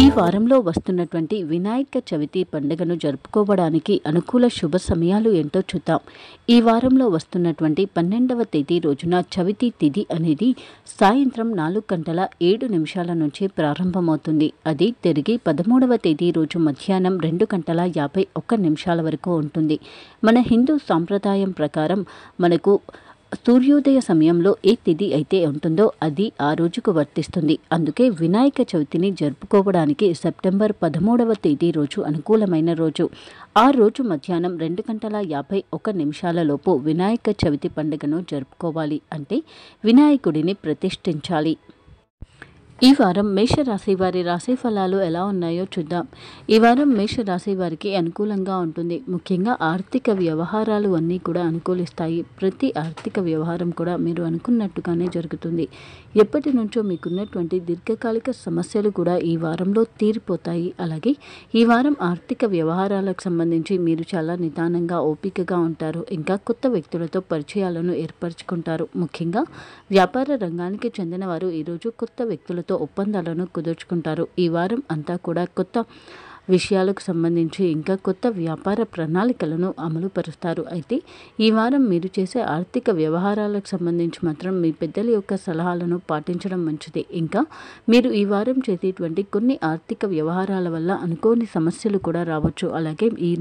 ఈ వారంలో వస్తున్నటువంటి వినాయక చవితి పండుగను జరుపుకోవడానికి అనుకూల శుభ సమయాలు ఏంటో చూద్దాం ఈ వారంలో వస్తున్నటువంటి పన్నెండవ తేదీ రోజున చవితి తిథి అనేది సాయంత్రం నాలుగు గంటల ఏడు నిమిషాల నుంచి ప్రారంభమవుతుంది అది తిరిగి పదమూడవ తేదీ రోజు మధ్యాహ్నం రెండు గంటల యాభై ఒక్క నిమిషాల వరకు ఉంటుంది మన హిందూ సాంప్రదాయం ప్రకారం మనకు సూర్యోదయ సమయంలో ఏ తిథి అయితే ఉంటుందో అది ఆ రోజుకు వర్తిస్తుంది అందుకే వినాయక చవితిని జరుపుకోవడానికి సెప్టెంబర్ పదమూడవ తేదీ రోజు అనుకూలమైన రోజు ఆ రోజు మధ్యాహ్నం రెండు గంటల యాభై ఒక నిమిషాలలోపు వినాయక చవితి పండుగను జరుపుకోవాలి అంటే వినాయకుడిని ప్రతిష్ఠించాలి ఈ వారం మేషరాశి వారి రాశి ఫలాలు ఎలా ఉన్నాయో చూద్దాం ఈ వారం మేషరాశి వారికి అనుకూలంగా ఉంటుంది ముఖ్యంగా ఆర్థిక వ్యవహారాలు అన్నీ కూడా అనుకూలిస్తాయి ప్రతి ఆర్థిక వ్యవహారం కూడా మీరు అనుకున్నట్టుగానే జరుగుతుంది ఎప్పటి నుంచో మీకున్నటువంటి దీర్ఘకాలిక సమస్యలు కూడా ఈ వారంలో తీరిపోతాయి అలాగే ఈ వారం ఆర్థిక వ్యవహారాలకు సంబంధించి మీరు చాలా నిదానంగా ఓపికగా ఉంటారు ఇంకా కొత్త వ్యక్తులతో పరిచయాలను ఏర్పరచుకుంటారు ముఖ్యంగా వ్యాపార రంగానికి చెందిన వారు ఈరోజు కొత్త వ్యక్తులతో ఒప్పందాలను కుదుర్చుకుంటారు ఈ వారం అంతా కూడా కొత్త విషయాలకు సంబంధించి ఇంకా కొత్త వ్యాపార ప్రణాళికలను అమలు పరుస్తారు అయితే ఈ వారం మీరు చేసే ఆర్థిక వ్యవహారాలకు సంబంధించి మాత్రం మీ పెద్దల యొక్క సలహాలను పాటించడం మంచిది ఇంకా మీరు ఈ వారం చేసేటువంటి కొన్ని ఆర్థిక వ్యవహారాల వల్ల అనుకోని సమస్యలు కూడా రావచ్చు అలాగే ఈ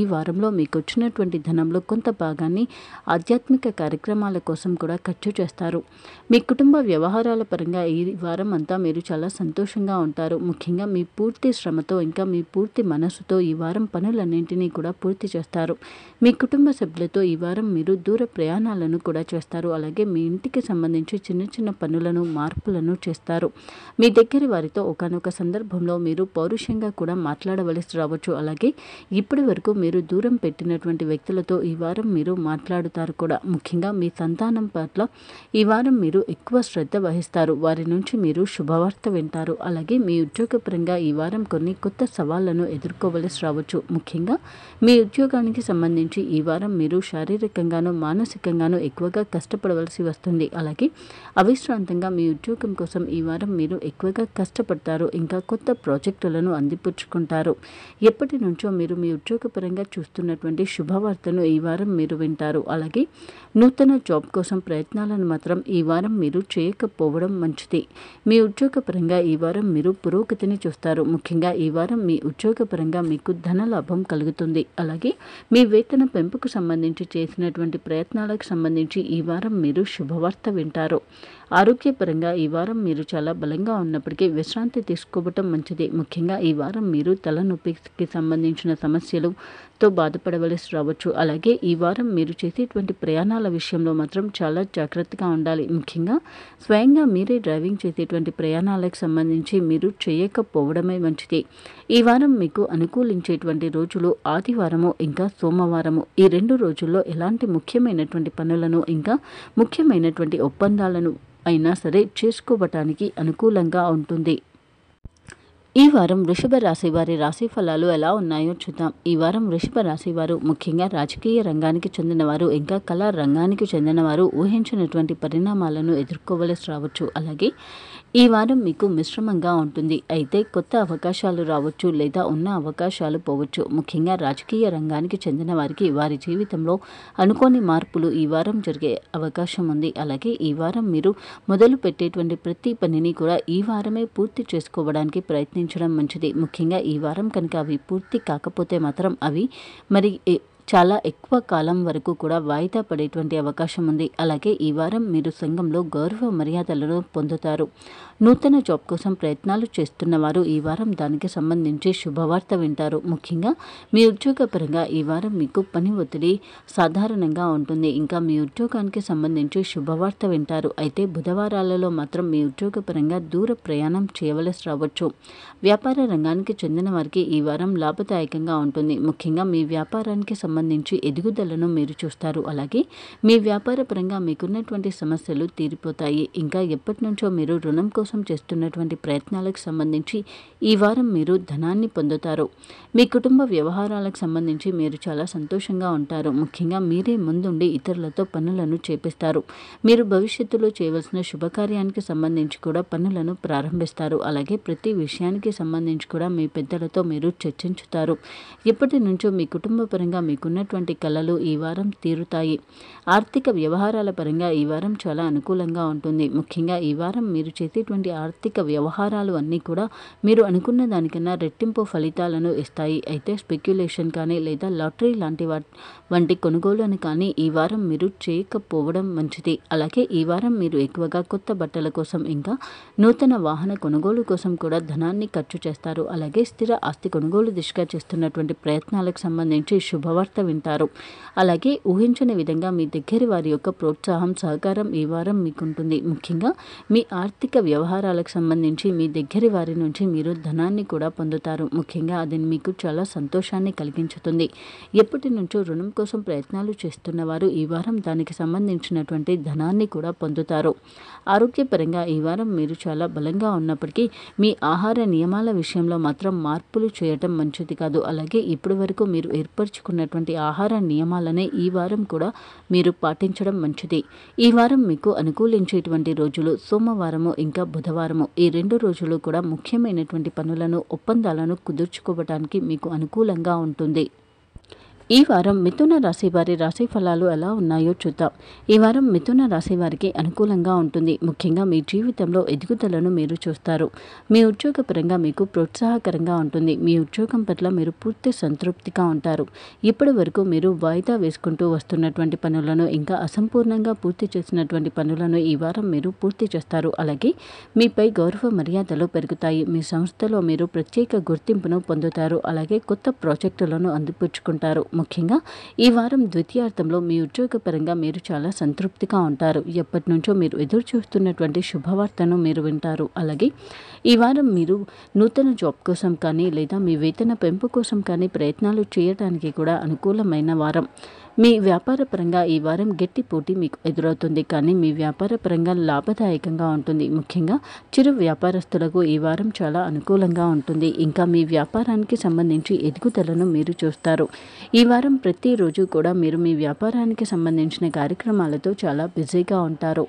ఈ వారంలో మీకు వచ్చినటువంటి ధనంలో కొంత భాగాన్ని ఆధ్యాత్మిక కార్యక్రమాల కోసం కూడా ఖర్చు చేస్తారు మీ కుటుంబ వ్యవహారాల పరంగా ఈ వారం అంతా మీరు చాలా సంతోషంగా ఉంటారు ముఖ్యంగా మీ పూర్తి శ్రమతో ఇంకా మీ పూర్తి మనసుతో ఈ వారం పనులన్నింటినీ కూడా పూర్తి చేస్తారు మీ కుటుంబ సభ్యులతో ఈ వారం మీరు దూర ప్రయాణాలను కూడా చేస్తారు అలాగే మీ ఇంటికి సంబంధించి చిన్న చిన్న పనులను మార్పులను చేస్తారు మీ దగ్గర వారితో ఒకనొక సందర్భంలో మీరు పౌరుషంగా కూడా మాట్లాడవలసి రావచ్చు అలాగే ఇప్పటి వరకు మీరు దూరం పెట్టినటువంటి వ్యక్తులతో ఈ వారం మీరు మాట్లాడుతారు కూడా ముఖ్యంగా మీ సంతానం పట్ల ఈ వారం మీరు ఎక్కువ శ్రద్ధ వహిస్తారు వారి నుంచి మీరు శుభవార్త వింటారు అలాగే మీ ఉద్యోగపరంగా ఈ వారం కొన్ని కొత్త సవాళ్ళు సవాళ్లను ఎదుర్కోవలసి రావచ్చు ముఖ్యంగా మీ ఉద్యోగానికి సంబంధించి ఈ వారం మీరు శారీరకంగానూ మానసికంగానూ ఎక్కువగా కష్టపడవలసి వస్తుంది అలాగే అవిశ్రాంతంగా మీ ఉద్యోగం కోసం ఈ వారం మీరు ఎక్కువగా కష్టపడతారు ఇంకా కొత్త ప్రాజెక్టులను అందిపుచ్చుకుంటారు ఎప్పటి నుంచో మీరు మీ ఉద్యోగపరంగా చూస్తున్నటువంటి శుభవార్తను ఈ వారం మీరు వింటారు అలాగే నూతన జాబ్ కోసం ప్రయత్నాలను మాత్రం ఈ వారం మీరు చేయకపోవడం మంచిది మీ ఉద్యోగపరంగా ఈ వారం మీరు పురోగతిని చూస్తారు ముఖ్యంగా ఈ వారం మీ ఉద్యోగపరంగా మీకు ధన లాభం కలుగుతుంది అలాగే మీ వేతన పెంపుకు సంబంధించి చేసినటువంటి ప్రయత్నాలకు సంబంధించి ఈ వారం మీరు శుభవార్త వింటారు ఆరోగ్యపరంగా ఈ వారం మీరు చాలా బలంగా ఉన్నప్పటికీ విశ్రాంతి తీసుకోవటం మంచిది ముఖ్యంగా ఈ వారం మీరు తలనొప్పికి సంబంధించిన సమస్యలతో బాధపడవలసి రావచ్చు అలాగే ఈ వారం మీరు చేసేటువంటి ప్రయాణాల విషయంలో మాత్రం చాలా జాగ్రత్తగా ఉండాలి ముఖ్యంగా స్వయంగా మీరే డ్రైవింగ్ చేసేటువంటి ప్రయాణాలకు సంబంధించి మీరు చేయకపోవడమే మంచిది ఈ వారం మీకు అనుకూలించేటువంటి రోజులు ఆదివారము ఇంకా సోమవారము ఈ రెండు రోజుల్లో ఎలాంటి ముఖ్యమైనటువంటి పనులను ఇంకా ముఖ్యమైనటువంటి ఒప్పందాలను అయినా సరే చేసుకోవటానికి అనుకూలంగా ఉంటుంది ఈ వారం వృషభ రాశి వారి రాశి ఫలాలు ఎలా ఉన్నాయో చూద్దాం ఈ వారం వృషభ రాశి వారు ముఖ్యంగా రాజకీయ రంగానికి చెందినవారు ఇంకా కళా రంగానికి చెందినవారు ఊహించినటువంటి పరిణామాలను ఎదుర్కోవలసి రావచ్చు అలాగే ఈ వారం మీకు మిశ్రమంగా ఉంటుంది అయితే కొత్త అవకాశాలు రావచ్చు లేదా ఉన్న అవకాశాలు పోవచ్చు ముఖ్యంగా రాజకీయ రంగానికి చెందిన వారికి వారి జీవితంలో అనుకోని మార్పులు ఈ వారం జరిగే అవకాశం ఉంది అలాగే ఈ వారం మీరు మొదలు పెట్టేటువంటి ప్రతి పనిని కూడా ఈ వారమే పూర్తి చేసుకోవడానికి ప్రయత్నించడం మంచిది ముఖ్యంగా ఈ వారం కనుక అవి పూర్తి కాకపోతే మాత్రం అవి మరి చాలా ఎక్కువ కాలం వరకు కూడా వాయిదా పడేటువంటి అవకాశం ఉంది అలాగే ఈ వారం మీరు సంఘంలో గౌరవ మర్యాదలను పొందుతారు నూతన జాబ్ కోసం ప్రయత్నాలు చేస్తున్నవారు ఈ వారం దానికి సంబంధించి శుభవార్త వింటారు ముఖ్యంగా మీ ఉద్యోగపరంగా ఈ వారం మీకు పని ఒత్తిడి సాధారణంగా ఉంటుంది ఇంకా మీ ఉద్యోగానికి సంబంధించి శుభవార్త వింటారు అయితే బుధవారాలలో మాత్రం మీ ఉద్యోగపరంగా దూర ప్రయాణం చేయవలసి రావచ్చు వ్యాపార రంగానికి చెందిన వారికి ఈ వారం లాభదాయకంగా ఉంటుంది ముఖ్యంగా మీ వ్యాపారానికి సంబంధించి సంబంధించి ఎదుగుదలను మీరు చూస్తారు అలాగే మీ వ్యాపారపరంగా మీకున్నటువంటి సమస్యలు తీరిపోతాయి ఇంకా ఎప్పటి నుంచో మీరు రుణం కోసం చేస్తున్నటువంటి ప్రయత్నాలకు సంబంధించి ఈ వారం మీరు ధనాన్ని పొందుతారు మీ కుటుంబ వ్యవహారాలకు సంబంధించి మీరు చాలా సంతోషంగా ఉంటారు ముఖ్యంగా మీరే ముందుండి ఇతరులతో పనులను చేపిస్తారు మీరు భవిష్యత్తులో చేయవలసిన శుభకార్యానికి సంబంధించి కూడా పనులను ప్రారంభిస్తారు అలాగే ప్రతి విషయానికి సంబంధించి కూడా మీ పెద్దలతో మీరు చర్చించుతారు ఎప్పటి నుంచో మీ కుటుంబ పరంగా మీ మీకున్నటువంటి కళలు ఈ వారం తీరుతాయి ఆర్థిక వ్యవహారాల పరంగా ఈ వారం చాలా అనుకూలంగా ఉంటుంది ముఖ్యంగా ఈ వారం మీరు చేసేటువంటి ఆర్థిక వ్యవహారాలు అన్నీ కూడా మీరు అనుకున్న దానికన్నా రెట్టింపు ఫలితాలను ఇస్తాయి అయితే స్పెక్యులేషన్ కానీ లేదా లాటరీ లాంటి వంటి కొనుగోలును కానీ ఈ వారం మీరు చేయకపోవడం మంచిది అలాగే ఈ వారం మీరు ఎక్కువగా కొత్త బట్టల కోసం ఇంకా నూతన వాహన కొనుగోలు కోసం కూడా ధనాన్ని ఖర్చు చేస్తారు అలాగే స్థిర ఆస్తి కొనుగోలు దిశగా చేస్తున్నటువంటి ప్రయత్నాలకు సంబంధించి శుభవార్త వార్త వింటారు అలాగే ఊహించని విధంగా మీ దగ్గర వారి యొక్క ప్రోత్సాహం సహకారం ఈ వారం మీకుంటుంది ముఖ్యంగా మీ ఆర్థిక వ్యవహారాలకు సంబంధించి మీ దగ్గర వారి నుంచి మీరు ధనాన్ని కూడా పొందుతారు ముఖ్యంగా అది మీకు చాలా సంతోషాన్ని కలిగించుతుంది ఎప్పటి నుంచో రుణం కోసం ప్రయత్నాలు చేస్తున్నవారు ఈ వారం దానికి సంబంధించినటువంటి ధనాన్ని కూడా పొందుతారు ఆరోగ్యపరంగా ఈ వారం మీరు చాలా బలంగా ఉన్నప్పటికీ మీ ఆహార నియమాల విషయంలో మాత్రం మార్పులు చేయటం మంచిది కాదు అలాగే ఇప్పటి వరకు మీరు ఏర్పరచుకున్నటువంటి ఆహార నియమాలనే ఈ వారం కూడా మీరు పాటించడం మంచిది ఈ వారం మీకు అనుకూలించేటువంటి రోజులు సోమవారము ఇంకా బుధవారము ఈ రెండు రోజులు కూడా ముఖ్యమైనటువంటి పనులను ఒప్పందాలను కుదుర్చుకోవటానికి మీకు అనుకూలంగా ఉంటుంది ఈ వారం మిథున రాశి వారి రాశి ఫలాలు ఎలా ఉన్నాయో చూద్దాం ఈ వారం మిథున రాశి వారికి అనుకూలంగా ఉంటుంది ముఖ్యంగా మీ జీవితంలో ఎదుగుదలను మీరు చూస్తారు మీ ఉద్యోగపరంగా మీకు ప్రోత్సాహకరంగా ఉంటుంది మీ ఉద్యోగం పట్ల మీరు పూర్తి సంతృప్తిగా ఉంటారు ఇప్పటి వరకు మీరు వాయిదా వేసుకుంటూ వస్తున్నటువంటి పనులను ఇంకా అసంపూర్ణంగా పూర్తి చేసినటువంటి పనులను ఈ వారం మీరు పూర్తి చేస్తారు అలాగే మీపై గౌరవ మర్యాదలు పెరుగుతాయి మీ సంస్థలో మీరు ప్రత్యేక గుర్తింపును పొందుతారు అలాగే కొత్త ప్రాజెక్టులను అందిపుచ్చుకుంటారు ముఖ్యంగా ఈ వారం ద్వితీయార్థంలో మీ ఉద్యోగపరంగా మీరు చాలా సంతృప్తిగా ఉంటారు ఎప్పటి నుంచో మీరు ఎదురు చూస్తున్నటువంటి శుభవార్తను మీరు వింటారు అలాగే ఈ వారం మీరు నూతన జాబ్ కోసం కానీ లేదా మీ వేతన పెంపు కోసం కానీ ప్రయత్నాలు చేయడానికి కూడా అనుకూలమైన వారం మీ వ్యాపార పరంగా ఈ వారం గట్టి పోటీ మీకు ఎదురవుతుంది కానీ మీ వ్యాపార పరంగా లాభదాయకంగా ఉంటుంది ముఖ్యంగా చిరు వ్యాపారస్తులకు ఈ వారం చాలా అనుకూలంగా ఉంటుంది ఇంకా మీ వ్యాపారానికి సంబంధించి ఎదుగుదలను మీరు చూస్తారు ఈ వారం ప్రతిరోజు కూడా మీరు మీ వ్యాపారానికి సంబంధించిన కార్యక్రమాలతో చాలా బిజీగా ఉంటారు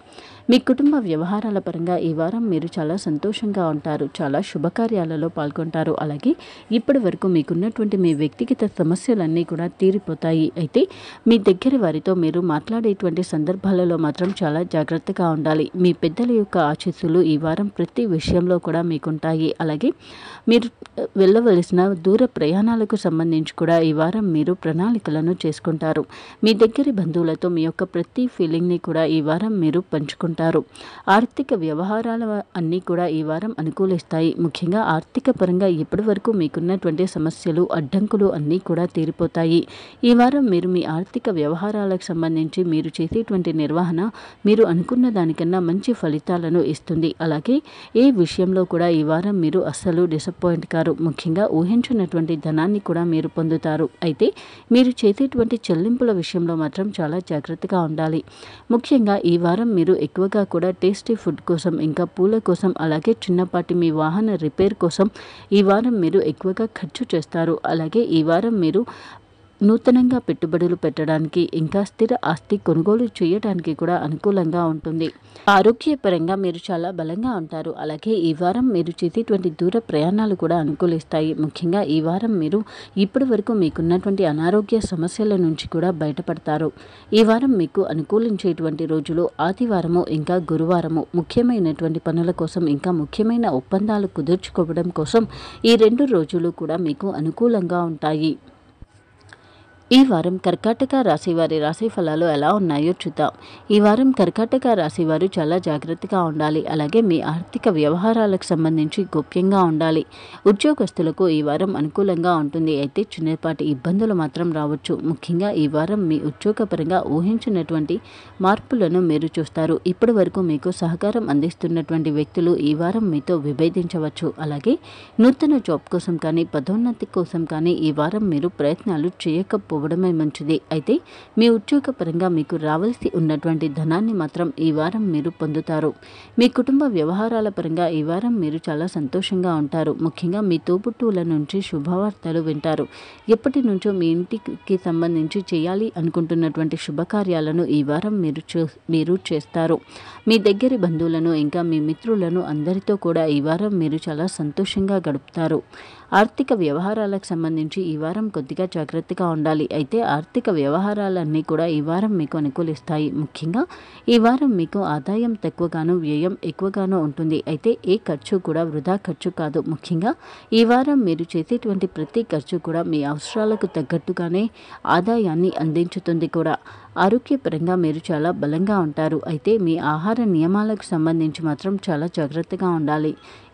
మీ కుటుంబ వ్యవహారాల పరంగా ఈ వారం మీరు చాలా సంతోషంగా ఉంటారు చాలా శుభకార్యాలలో పాల్గొంటారు అలాగే ఇప్పటి వరకు మీకున్నటువంటి మీ వ్యక్తిగత సమస్యలన్నీ కూడా తీరిపోతాయి అయితే మీ దగ్గర వారితో మీరు మాట్లాడేటువంటి సందర్భాలలో మాత్రం చాలా జాగ్రత్తగా ఉండాలి మీ పెద్దల యొక్క ఆశీస్సులు ఈ వారం ప్రతి విషయంలో కూడా మీకుంటాయి అలాగే మీరు వెళ్ళవలసిన దూర ప్రయాణాలకు సంబంధించి కూడా ఈ వారం మీరు ప్రణాళికలను చేసుకుంటారు మీ దగ్గర బంధువులతో మీ యొక్క ప్రతి ఫీలింగ్ని కూడా ఈ వారం మీరు పంచుకుంటారు అంటారు ఆర్థిక వ్యవహారాల అన్నీ కూడా ఈ వారం అనుకూలిస్తాయి ముఖ్యంగా ఆర్థిక పరంగా ఇప్పటి వరకు మీకున్నటువంటి సమస్యలు అడ్డంకులు అన్నీ కూడా తీరిపోతాయి ఈ వారం మీరు మీ ఆర్థిక వ్యవహారాలకు సంబంధించి మీరు చేసేటువంటి నిర్వహణ మీరు అనుకున్న దానికన్నా మంచి ఫలితాలను ఇస్తుంది అలాగే ఏ విషయంలో కూడా ఈ వారం మీరు అస్సలు డిసప్పాయింట్ కారు ముఖ్యంగా ఊహించినటువంటి ధనాన్ని కూడా మీరు పొందుతారు అయితే మీరు చేసేటువంటి చెల్లింపుల విషయంలో మాత్రం చాలా జాగ్రత్తగా ఉండాలి ముఖ్యంగా ఈ వారం మీరు ఎక్కువ ఎక్కువగా కూడా టేస్టీ ఫుడ్ కోసం ఇంకా పూల కోసం అలాగే చిన్నపాటి మీ వాహన రిపేర్ కోసం ఈ వారం మీరు ఎక్కువగా ఖర్చు చేస్తారు అలాగే ఈ వారం మీరు నూతనంగా పెట్టుబడులు పెట్టడానికి ఇంకా స్థిర ఆస్తి కొనుగోలు చేయడానికి కూడా అనుకూలంగా ఉంటుంది ఆరోగ్యపరంగా మీరు చాలా బలంగా ఉంటారు అలాగే ఈ వారం మీరు చేసేటువంటి దూర ప్రయాణాలు కూడా అనుకూలిస్తాయి ముఖ్యంగా ఈ వారం మీరు ఇప్పటి వరకు మీకున్నటువంటి అనారోగ్య సమస్యల నుంచి కూడా బయటపడతారు ఈ వారం మీకు అనుకూలించేటువంటి రోజులు ఆదివారము ఇంకా గురువారము ముఖ్యమైనటువంటి పనుల కోసం ఇంకా ముఖ్యమైన ఒప్పందాలు కుదుర్చుకోవడం కోసం ఈ రెండు రోజులు కూడా మీకు అనుకూలంగా ఉంటాయి ఈ వారం కర్కాటక రాశి వారి రాశి ఫలాలు ఎలా ఉన్నాయో చూద్దాం ఈ వారం కర్కాటక రాశి వారు చాలా జాగ్రత్తగా ఉండాలి అలాగే మీ ఆర్థిక వ్యవహారాలకు సంబంధించి గోప్యంగా ఉండాలి ఉద్యోగస్తులకు ఈ వారం అనుకూలంగా ఉంటుంది అయితే చిన్నపాటి ఇబ్బందులు మాత్రం రావచ్చు ముఖ్యంగా ఈ వారం మీ ఉద్యోగపరంగా ఊహించినటువంటి మార్పులను మీరు చూస్తారు ఇప్పటి వరకు మీకు సహకారం అందిస్తున్నటువంటి వ్యక్తులు ఈ వారం మీతో విభేదించవచ్చు అలాగే నూతన జాబ్ కోసం కానీ పదోన్నతి కోసం కానీ ఈ వారం మీరు ప్రయత్నాలు చేయకపో చేసుకోవడమే మంచిది అయితే మీ ఉద్యోగ పరంగా మీకు రావాల్సి ఉన్నటువంటి ధనాన్ని మాత్రం ఈ వారం మీరు పొందుతారు మీ కుటుంబ వ్యవహారాల పరంగా ఈ వారం మీరు చాలా సంతోషంగా ఉంటారు ముఖ్యంగా మీ తోబుట్టువుల నుంచి శుభవార్తలు వింటారు ఎప్పటి నుంచో మీ ఇంటికి సంబంధించి చేయాలి అనుకుంటున్నటువంటి శుభకార్యాలను ఈ వారం మీరు మీరు చేస్తారు మీ దగ్గరి బంధువులను ఇంకా మీ మిత్రులను అందరితో కూడా ఈ వారం మీరు చాలా సంతోషంగా గడుపుతారు ఆర్థిక వ్యవహారాలకు సంబంధించి ఈ వారం కొద్దిగా జాగ్రత్తగా ఉండాలి అయితే ఆర్థిక వ్యవహారాలన్నీ కూడా ఈ వారం మీకు అనుకూలిస్తాయి ముఖ్యంగా ఈ వారం మీకు ఆదాయం తక్కువగాను వ్యయం ఎక్కువగాను ఉంటుంది అయితే ఏ ఖర్చు కూడా వృధా ఖర్చు కాదు ముఖ్యంగా ఈ వారం మీరు చేసేటువంటి ప్రతి ఖర్చు కూడా మీ అవసరాలకు తగ్గట్టుగానే ఆదాయాన్ని అందించుతుంది కూడా ఆరోగ్యపరంగా మీరు చాలా బలంగా ఉంటారు అయితే మీ ఆహార నియమాలకు సంబంధించి మాత్రం చాలా జాగ్రత్తగా ఉండాలి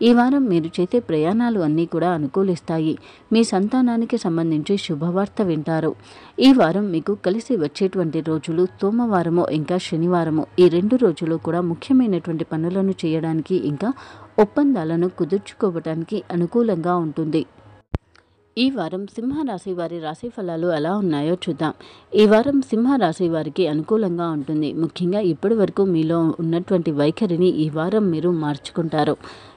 ఈ వారం మీరు చేసే ప్రయాణాలు అన్నీ కూడా అనుకూలిస్తాయి మీ సంతానానికి సంబంధించి శుభవార్త వింటారు ఈ వారం మీకు కలిసి వచ్చేటువంటి రోజులు సోమవారము ఇంకా శనివారము ఈ రెండు రోజులు కూడా ముఖ్యమైనటువంటి పనులను చేయడానికి ఇంకా ఒప్పందాలను కుదుర్చుకోవటానికి అనుకూలంగా ఉంటుంది ఈ వారం సింహరాశి వారి రాశి ఫలాలు ఎలా ఉన్నాయో చూద్దాం ఈ వారం సింహరాశి వారికి అనుకూలంగా ఉంటుంది ముఖ్యంగా ఇప్పటి వరకు మీలో ఉన్నటువంటి వైఖరిని ఈ వారం మీరు మార్చుకుంటారు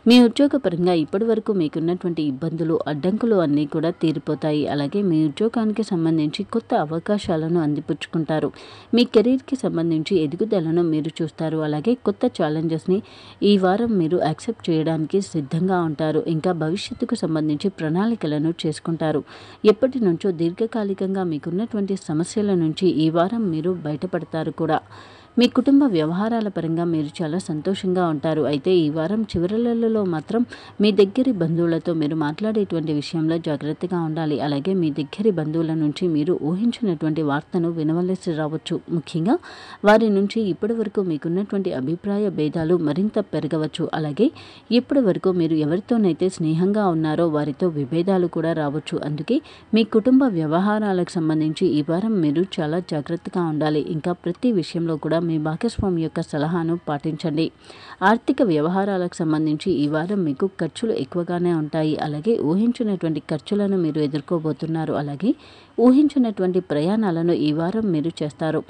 మీ ఉద్యోగపరంగా ఇప్పటి వరకు మీకున్నటువంటి ఇబ్బందులు అడ్డంకులు అన్నీ కూడా తీరిపోతాయి అలాగే మీ ఉద్యోగానికి సంబంధించి కొత్త అవకాశాలను అందిపుచ్చుకుంటారు మీ కెరీర్కి సంబంధించి ఎదుగుదలను మీరు చూస్తారు అలాగే కొత్త ఛాలెంజెస్ని ఈ వారం మీరు యాక్సెప్ట్ చేయడానికి సిద్ధంగా ఉంటారు ఇంకా భవిష్యత్తుకు సంబంధించి ప్రణాళికలను చేసుకుంటారు ఎప్పటి నుంచో దీర్ఘకాలికంగా మీకున్నటువంటి సమస్యల నుంచి ఈ వారం మీరు బయటపడతారు కూడా మీ కుటుంబ వ్యవహారాల పరంగా మీరు చాలా సంతోషంగా ఉంటారు అయితే ఈ వారం చివరలలో మాత్రం మీ దగ్గరి బంధువులతో మీరు మాట్లాడేటువంటి విషయంలో జాగ్రత్తగా ఉండాలి అలాగే మీ దగ్గరి బంధువుల నుంచి మీరు ఊహించినటువంటి వార్తను వినవలసి రావచ్చు ముఖ్యంగా వారి నుంచి ఇప్పటి వరకు మీకున్నటువంటి అభిప్రాయ భేదాలు మరింత పెరగవచ్చు అలాగే ఇప్పటి వరకు మీరు ఎవరితోనైతే స్నేహంగా ఉన్నారో వారితో విభేదాలు కూడా రావచ్చు అందుకే మీ కుటుంబ వ్యవహారాలకు సంబంధించి ఈ వారం మీరు చాలా జాగ్రత్తగా ఉండాలి ఇంకా ప్రతి విషయంలో కూడా మీ భాగస్వామి యొక్క సలహాను పాటించండి ఆర్థిక వ్యవహారాలకు సంబంధించి ఈ వారం మీకు ఖర్చులు ఎక్కువగానే ఉంటాయి అలాగే ఊహించినటువంటి ఖర్చులను మీరు ఎదుర్కోబోతున్నారు అలాగే ఊహించినటువంటి ప్రయాణాలను ఈ వారం మీరు చేస్తారు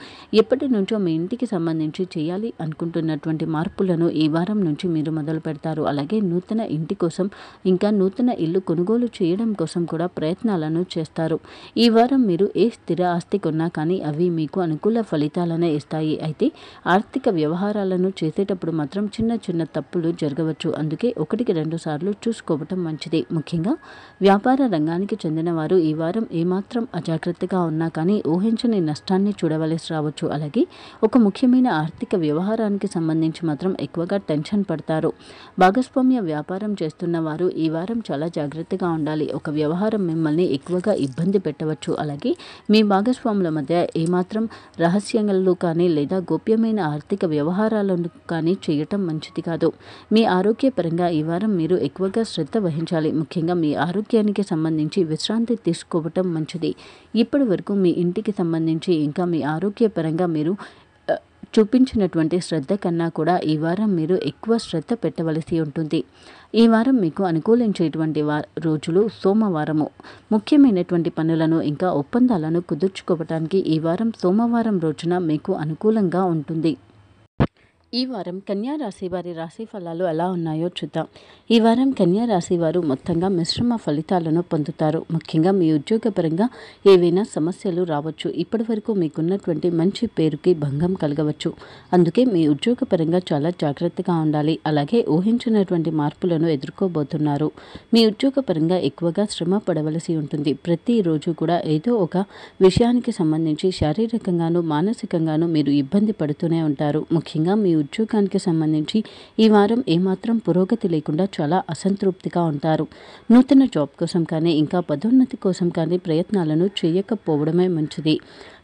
ఎప్పటి నుంచో మీ ఇంటికి సంబంధించి చేయాలి అనుకుంటున్నటువంటి మార్పులను ఈ వారం నుంచి మీరు మొదలు పెడతారు అలాగే నూతన ఇంటి కోసం ఇంకా నూతన ఇల్లు కొనుగోలు చేయడం కోసం కూడా ప్రయత్నాలను చేస్తారు ఈ వారం మీరు ఏ స్థిర ఆస్తి కొన్నా కానీ అవి మీకు అనుకూల ఫలితాలనే ఇస్తాయి అయితే అయితే ఆర్థిక వ్యవహారాలను చేసేటప్పుడు మాత్రం చిన్న చిన్న తప్పులు జరగవచ్చు అందుకే ఒకటికి రెండు సార్లు చూసుకోవటం మంచిది ముఖ్యంగా వ్యాపార రంగానికి చెందిన వారు ఈ వారం ఏమాత్రం అజాగ్రత్తగా ఉన్నా కానీ ఊహించని నష్టాన్ని చూడవలసి రావచ్చు అలాగే ఒక ముఖ్యమైన ఆర్థిక వ్యవహారానికి సంబంధించి మాత్రం ఎక్కువగా టెన్షన్ పడతారు భాగస్వామ్య వ్యాపారం చేస్తున్న వారు ఈ వారం చాలా జాగ్రత్తగా ఉండాలి ఒక వ్యవహారం మిమ్మల్ని ఎక్కువగా ఇబ్బంది పెట్టవచ్చు అలాగే మీ భాగస్వాముల మధ్య ఏమాత్రం రహస్యంగా కానీ లేదా గోప్యమైన ఆర్థిక వ్యవహారాలను కానీ చేయటం మంచిది కాదు మీ ఆరోగ్యపరంగా ఈ వారం మీరు ఎక్కువగా శ్రద్ధ వహించాలి ముఖ్యంగా మీ ఆరోగ్యానికి సంబంధించి విశ్రాంతి తీసుకోవటం మంచిది ఇప్పటి వరకు మీ ఇంటికి సంబంధించి ఇంకా మీ ఆరోగ్యపరంగా మీరు చూపించినటువంటి శ్రద్ధ కన్నా కూడా ఈ వారం మీరు ఎక్కువ శ్రద్ధ పెట్టవలసి ఉంటుంది ఈ వారం మీకు అనుకూలించేటువంటి వా రోజులు సోమవారము ముఖ్యమైనటువంటి పనులను ఇంకా ఒప్పందాలను కుదుర్చుకోవటానికి ఈ వారం సోమవారం రోజున మీకు అనుకూలంగా ఉంటుంది ఈ వారం కన్యా రాశి వారి రాశి ఫలాలు ఎలా ఉన్నాయో చూద్దాం ఈ వారం కన్యా రాశి వారు మొత్తంగా మిశ్రమ ఫలితాలను పొందుతారు ముఖ్యంగా మీ ఉద్యోగపరంగా ఏవైనా సమస్యలు రావచ్చు ఇప్పటి వరకు మీకున్నటువంటి మంచి పేరుకి భంగం కలగవచ్చు అందుకే మీ ఉద్యోగపరంగా చాలా జాగ్రత్తగా ఉండాలి అలాగే ఊహించినటువంటి మార్పులను ఎదుర్కోబోతున్నారు మీ ఉద్యోగపరంగా ఎక్కువగా శ్రమ పడవలసి ఉంటుంది ప్రతిరోజు కూడా ఏదో ఒక విషయానికి సంబంధించి శారీరకంగానూ మానసికంగానూ మీరు ఇబ్బంది పడుతూనే ఉంటారు ముఖ్యంగా మీ ఉద్యోగానికి సంబంధించి ఈ వారం ఏమాత్రం పురోగతి లేకుండా చాలా అసంతృప్తిగా ఉంటారు నూతన జాబ్ కోసం కానీ ఇంకా పదోన్నతి కోసం కానీ ప్రయత్నాలను చేయకపోవడమే మంచిది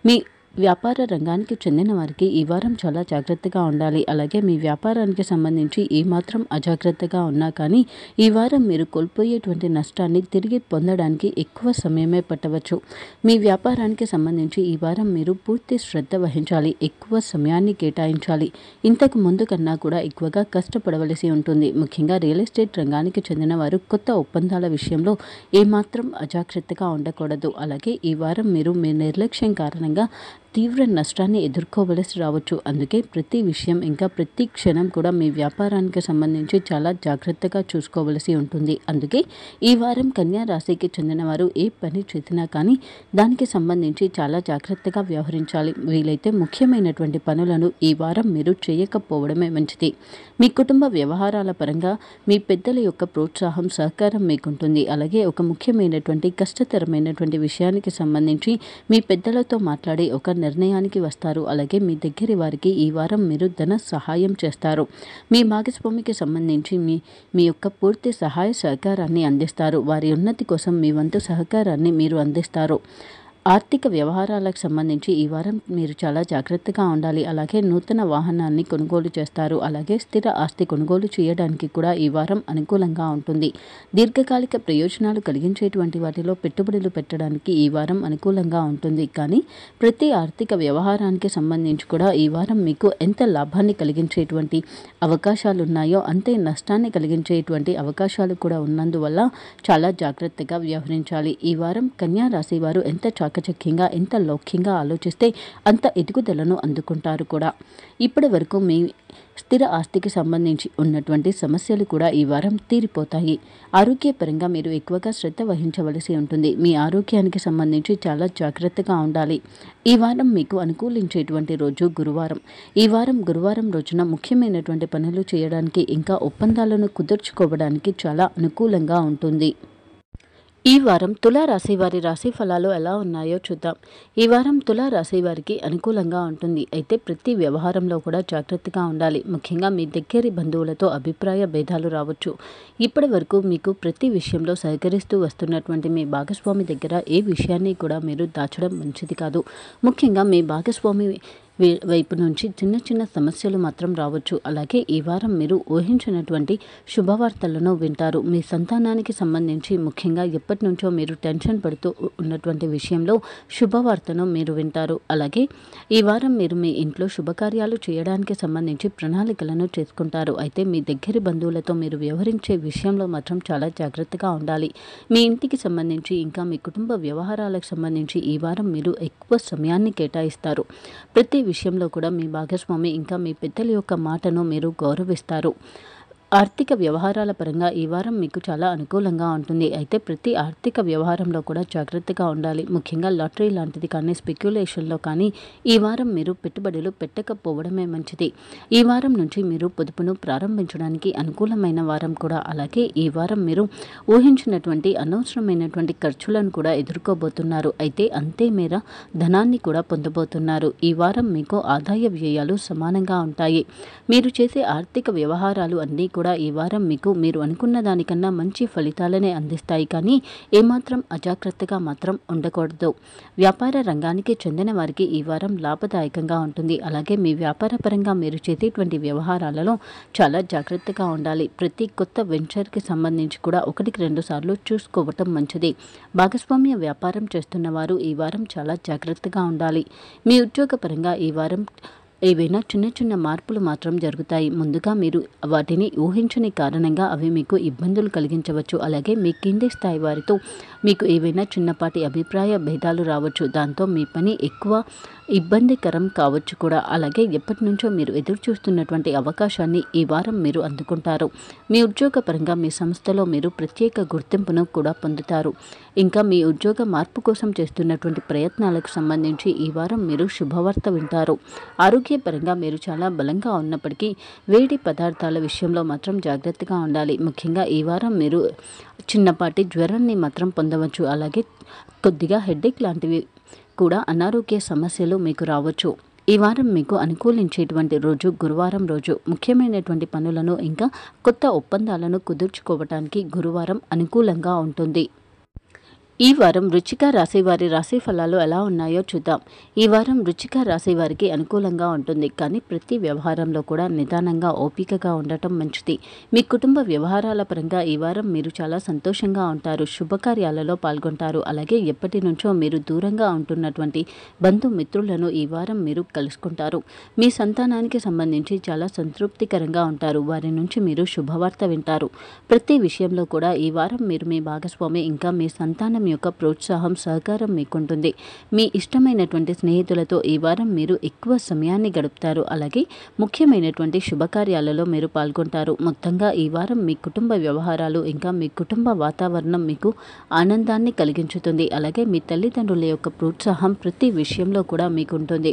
మీ వ్యాపార రంగానికి చెందిన వారికి ఈ వారం చాలా జాగ్రత్తగా ఉండాలి అలాగే మీ వ్యాపారానికి సంబంధించి ఏమాత్రం అజాగ్రత్తగా ఉన్నా కానీ ఈ వారం మీరు కోల్పోయేటువంటి నష్టాన్ని తిరిగి పొందడానికి ఎక్కువ సమయమే పట్టవచ్చు మీ వ్యాపారానికి సంబంధించి ఈ వారం మీరు పూర్తి శ్రద్ధ వహించాలి ఎక్కువ సమయాన్ని కేటాయించాలి ఇంతకు ముందు కన్నా కూడా ఎక్కువగా కష్టపడవలసి ఉంటుంది ముఖ్యంగా రియల్ ఎస్టేట్ రంగానికి చెందిన వారు కొత్త ఒప్పందాల విషయంలో ఏమాత్రం అజాగ్రత్తగా ఉండకూడదు అలాగే ఈ వారం మీరు మీ నిర్లక్ష్యం కారణంగా తీవ్ర నష్టాన్ని ఎదుర్కోవలసి రావచ్చు అందుకే ప్రతి విషయం ఇంకా ప్రతి క్షణం కూడా మీ వ్యాపారానికి సంబంధించి చాలా జాగ్రత్తగా చూసుకోవలసి ఉంటుంది అందుకే ఈ వారం కన్యా రాశికి చెందిన వారు ఏ పని చేసినా కానీ దానికి సంబంధించి చాలా జాగ్రత్తగా వ్యవహరించాలి వీలైతే ముఖ్యమైనటువంటి పనులను ఈ వారం మీరు చేయకపోవడమే మంచిది మీ కుటుంబ వ్యవహారాల పరంగా మీ పెద్దల యొక్క ప్రోత్సాహం సహకారం మీకుంటుంది అలాగే ఒక ముఖ్యమైనటువంటి కష్టతరమైనటువంటి విషయానికి సంబంధించి మీ పెద్దలతో మాట్లాడి ఒక నిర్ణయానికి వస్తారు అలాగే మీ దగ్గరి వారికి ఈ వారం మీరు ధన సహాయం చేస్తారు మీ భాగస్వామికి సంబంధించి మీ మీ యొక్క పూర్తి సహాయ సహకారాన్ని అందిస్తారు వారి ఉన్నతి కోసం మీ వంతు సహకారాన్ని మీరు అందిస్తారు ఆర్థిక వ్యవహారాలకు సంబంధించి ఈ వారం మీరు చాలా జాగ్రత్తగా ఉండాలి అలాగే నూతన వాహనాన్ని కొనుగోలు చేస్తారు అలాగే స్థిర ఆస్తి కొనుగోలు చేయడానికి కూడా ఈ వారం అనుకూలంగా ఉంటుంది దీర్ఘకాలిక ప్రయోజనాలు కలిగించేటువంటి వాటిలో పెట్టుబడులు పెట్టడానికి ఈ వారం అనుకూలంగా ఉంటుంది కానీ ప్రతి ఆర్థిక వ్యవహారానికి సంబంధించి కూడా ఈ వారం మీకు ఎంత లాభాన్ని కలిగించేటువంటి అవకాశాలు ఉన్నాయో అంతే నష్టాన్ని కలిగించేటువంటి అవకాశాలు కూడా ఉన్నందువల్ల చాలా జాగ్రత్తగా వ్యవహరించాలి ఈ వారం కన్యా రాశి వారు ఎంత జాగ్రత్త చాకచక్యంగా ఎంత లౌక్యంగా ఆలోచిస్తే అంత ఎదుగుదలను అందుకుంటారు కూడా ఇప్పటి వరకు మీ స్థిర ఆస్తికి సంబంధించి ఉన్నటువంటి సమస్యలు కూడా ఈ వారం తీరిపోతాయి ఆరోగ్యపరంగా మీరు ఎక్కువగా శ్రద్ధ వహించవలసి ఉంటుంది మీ ఆరోగ్యానికి సంబంధించి చాలా జాగ్రత్తగా ఉండాలి ఈ వారం మీకు అనుకూలించేటువంటి రోజు గురువారం ఈ వారం గురువారం రోజున ముఖ్యమైనటువంటి పనులు చేయడానికి ఇంకా ఒప్పందాలను కుదుర్చుకోవడానికి చాలా అనుకూలంగా ఉంటుంది ఈ వారం తులారాశి వారి రాశి ఫలాలు ఎలా ఉన్నాయో చూద్దాం ఈ వారం తులారాశి వారికి అనుకూలంగా ఉంటుంది అయితే ప్రతి వ్యవహారంలో కూడా జాగ్రత్తగా ఉండాలి ముఖ్యంగా మీ దగ్గరి బంధువులతో అభిప్రాయ భేదాలు రావచ్చు ఇప్పటి వరకు మీకు ప్రతి విషయంలో సహకరిస్తూ వస్తున్నటువంటి మీ భాగస్వామి దగ్గర ఏ విషయాన్ని కూడా మీరు దాచడం మంచిది కాదు ముఖ్యంగా మీ భాగస్వామి వైపు నుంచి చిన్న చిన్న సమస్యలు మాత్రం రావచ్చు అలాగే ఈ వారం మీరు ఊహించినటువంటి శుభవార్తలను వింటారు మీ సంతానానికి సంబంధించి ముఖ్యంగా ఎప్పటి నుంచో మీరు టెన్షన్ పడుతూ ఉన్నటువంటి విషయంలో శుభవార్తను మీరు వింటారు అలాగే ఈ వారం మీరు మీ ఇంట్లో శుభకార్యాలు చేయడానికి సంబంధించి ప్రణాళికలను చేసుకుంటారు అయితే మీ దగ్గర బంధువులతో మీరు వ్యవహరించే విషయంలో మాత్రం చాలా జాగ్రత్తగా ఉండాలి మీ ఇంటికి సంబంధించి ఇంకా మీ కుటుంబ వ్యవహారాలకు సంబంధించి ఈ వారం మీరు ఎక్కువ సమయాన్ని కేటాయిస్తారు ప్రతి విషయంలో కూడా మీ భాగస్వామి ఇంకా మీ పెద్దల యొక్క మాటను మీరు గౌరవిస్తారు ఆర్థిక వ్యవహారాల పరంగా ఈ వారం మీకు చాలా అనుకూలంగా ఉంటుంది అయితే ప్రతి ఆర్థిక వ్యవహారంలో కూడా జాగ్రత్తగా ఉండాలి ముఖ్యంగా లాటరీ లాంటిది కానీ స్పెక్యులేషన్లో కానీ ఈ వారం మీరు పెట్టుబడులు పెట్టకపోవడమే మంచిది ఈ వారం నుంచి మీరు పొదుపును ప్రారంభించడానికి అనుకూలమైన వారం కూడా అలాగే ఈ వారం మీరు ఊహించినటువంటి అనవసరమైనటువంటి ఖర్చులను కూడా ఎదుర్కోబోతున్నారు అయితే అంతే మేర ధనాన్ని కూడా పొందబోతున్నారు ఈ వారం మీకు ఆదాయ వ్యయాలు సమానంగా ఉంటాయి మీరు చేసే ఆర్థిక వ్యవహారాలు అన్నీ కూడా కూడా ఈ వారం మీకు మీరు అనుకున్న దానికన్నా మంచి ఫలితాలనే అందిస్తాయి కానీ ఏమాత్రం అజాగ్రత్తగా మాత్రం ఉండకూడదు వ్యాపార రంగానికి చెందిన వారికి ఈ వారం లాభదాయకంగా ఉంటుంది అలాగే మీ వ్యాపార పరంగా మీరు చేసేటువంటి వ్యవహారాలలో చాలా జాగ్రత్తగా ఉండాలి ప్రతి కొత్త వెంచర్కి సంబంధించి కూడా ఒకటికి రెండు సార్లు చూసుకోవటం మంచిది భాగస్వామ్య వ్యాపారం చేస్తున్నవారు ఈ వారం చాలా జాగ్రత్తగా ఉండాలి మీ ఉద్యోగపరంగా ఈ వారం ఏవైనా చిన్న చిన్న మార్పులు మాత్రం జరుగుతాయి ముందుగా మీరు వాటిని ఊహించని కారణంగా అవి మీకు ఇబ్బందులు కలిగించవచ్చు అలాగే మీ కింది స్థాయి వారితో మీకు ఏవైనా చిన్నపాటి అభిప్రాయ భేదాలు రావచ్చు దాంతో మీ పని ఎక్కువ ఇబ్బందికరం కావచ్చు కూడా అలాగే ఎప్పటి నుంచో మీరు ఎదురు చూస్తున్నటువంటి అవకాశాన్ని ఈ వారం మీరు అందుకుంటారు మీ ఉద్యోగపరంగా మీ సంస్థలో మీరు ప్రత్యేక గుర్తింపును కూడా పొందుతారు ఇంకా మీ ఉద్యోగ మార్పు కోసం చేస్తున్నటువంటి ప్రయత్నాలకు సంబంధించి ఈ వారం మీరు శుభవార్త వింటారు ఆరోగ్యపరంగా మీరు చాలా బలంగా ఉన్నప్పటికీ వేడి పదార్థాల విషయంలో మాత్రం జాగ్రత్తగా ఉండాలి ముఖ్యంగా ఈ వారం మీరు చిన్నపాటి జ్వరాన్ని మాత్రం పొందవచ్చు అలాగే కొద్దిగా హెడ్డేక్ లాంటివి కూడా అనారోగ్య సమస్యలు మీకు రావచ్చు ఈ వారం మీకు అనుకూలించేటువంటి రోజు గురువారం రోజు ముఖ్యమైనటువంటి పనులను ఇంకా కొత్త ఒప్పందాలను కుదుర్చుకోవటానికి గురువారం అనుకూలంగా ఉంటుంది ఈ వారం రుచిక రాశి వారి రాశి ఫలాలు ఎలా ఉన్నాయో చూద్దాం ఈ వారం రుచిక రాశి వారికి అనుకూలంగా ఉంటుంది కానీ ప్రతి వ్యవహారంలో కూడా నిదానంగా ఓపికగా ఉండటం మంచిది మీ కుటుంబ వ్యవహారాల పరంగా ఈ వారం మీరు చాలా సంతోషంగా ఉంటారు శుభకార్యాలలో పాల్గొంటారు అలాగే ఎప్పటి నుంచో మీరు దూరంగా ఉంటున్నటువంటి బంధుమిత్రులను ఈ వారం మీరు కలుసుకుంటారు మీ సంతానానికి సంబంధించి చాలా సంతృప్తికరంగా ఉంటారు వారి నుంచి మీరు శుభవార్త వింటారు ప్రతి విషయంలో కూడా ఈ వారం మీరు మీ భాగస్వామి ఇంకా మీ సంతానం యొక్క ప్రోత్సాహం సహకారం మీకుంటుంది మీ ఇష్టమైనటువంటి స్నేహితులతో ఈ వారం మీరు ఎక్కువ సమయాన్ని గడుపుతారు అలాగే ముఖ్యమైనటువంటి శుభకార్యాలలో మీరు పాల్గొంటారు మొత్తంగా ఈ వారం మీ కుటుంబ వ్యవహారాలు ఇంకా మీ కుటుంబ వాతావరణం మీకు ఆనందాన్ని కలిగించుతుంది అలాగే మీ తల్లిదండ్రుల యొక్క ప్రోత్సాహం ప్రతి విషయంలో కూడా మీకుంటుంది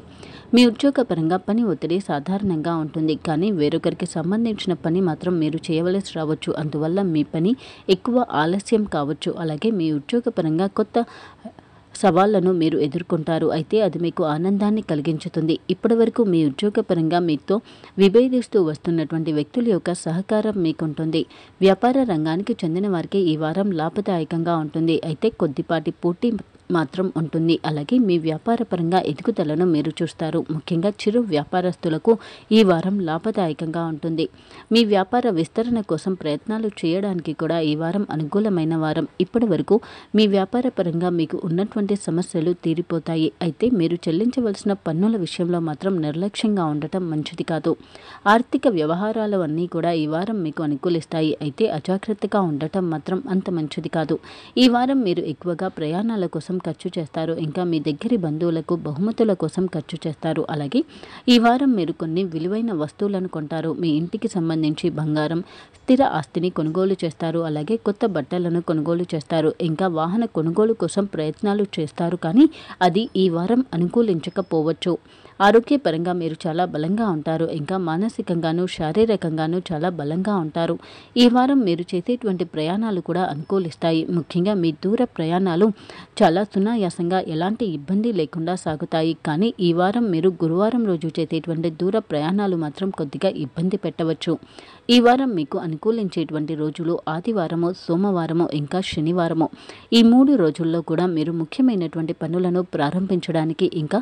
మీ ఉద్యోగపరంగా పని ఒత్తిడి సాధారణంగా ఉంటుంది కానీ వేరొకరికి సంబంధించిన పని మాత్రం మీరు చేయవలసి రావచ్చు అందువల్ల మీ పని ఎక్కువ ఆలస్యం కావచ్చు అలాగే మీ ఉద్యోగపరంగా కొత్త సవాళ్లను మీరు ఎదుర్కొంటారు అయితే అది మీకు ఆనందాన్ని కలిగించుతుంది ఇప్పటివరకు మీ ఉద్యోగపరంగా మీతో విభేదిస్తూ వస్తున్నటువంటి వ్యక్తుల యొక్క సహకారం మీకుంటుంది వ్యాపార రంగానికి చెందిన వారికి ఈ వారం లాభదాయకంగా ఉంటుంది అయితే కొద్దిపాటి పోటీ మాత్రం ఉంటుంది అలాగే మీ వ్యాపారపరంగా ఎదుగుదలను మీరు చూస్తారు ముఖ్యంగా చిరు వ్యాపారస్తులకు ఈ వారం లాభదాయకంగా ఉంటుంది మీ వ్యాపార విస్తరణ కోసం ప్రయత్నాలు చేయడానికి కూడా ఈ వారం అనుకూలమైన వారం ఇప్పటి వరకు మీ వ్యాపారపరంగా మీకు ఉన్నటువంటి సమస్యలు తీరిపోతాయి అయితే మీరు చెల్లించవలసిన పన్నుల విషయంలో మాత్రం నిర్లక్ష్యంగా ఉండటం మంచిది కాదు ఆర్థిక వ్యవహారాలు అన్నీ కూడా ఈ వారం మీకు అనుకూలిస్తాయి అయితే అజాగ్రత్తగా ఉండటం మాత్రం అంత మంచిది కాదు ఈ వారం మీరు ఎక్కువగా ప్రయాణాల కోసం కోసం ఖర్చు చేస్తారు ఇంకా మీ దగ్గర బంధువులకు బహుమతుల కోసం ఖర్చు చేస్తారు అలాగే ఈ వారం మీరు కొన్ని విలువైన వస్తువులను కొంటారు మీ ఇంటికి సంబంధించి బంగారం స్థిర ఆస్తిని కొనుగోలు చేస్తారు అలాగే కొత్త బట్టలను కొనుగోలు చేస్తారు ఇంకా వాహన కొనుగోలు కోసం ప్రయత్నాలు చేస్తారు కానీ అది ఈ వారం అనుకూలించకపోవచ్చు ఆరోగ్యపరంగా మీరు చాలా బలంగా ఉంటారు ఇంకా మానసికంగాను శారీరకంగాను చాలా బలంగా ఉంటారు ఈ వారం మీరు చేసేటువంటి ప్రయాణాలు కూడా అనుకూలిస్తాయి ముఖ్యంగా మీ దూర ప్రయాణాలు చాలా సునాయాసంగా ఎలాంటి ఇబ్బంది లేకుండా సాగుతాయి కానీ ఈ వారం మీరు గురువారం రోజు చేసేటువంటి దూర ప్రయాణాలు మాత్రం కొద్దిగా ఇబ్బంది పెట్టవచ్చు ఈ వారం మీకు అనుకూలించేటువంటి రోజులు ఆదివారము సోమవారము ఇంకా శనివారము ఈ మూడు రోజుల్లో కూడా మీరు ముఖ్యమైనటువంటి పనులను ప్రారంభించడానికి ఇంకా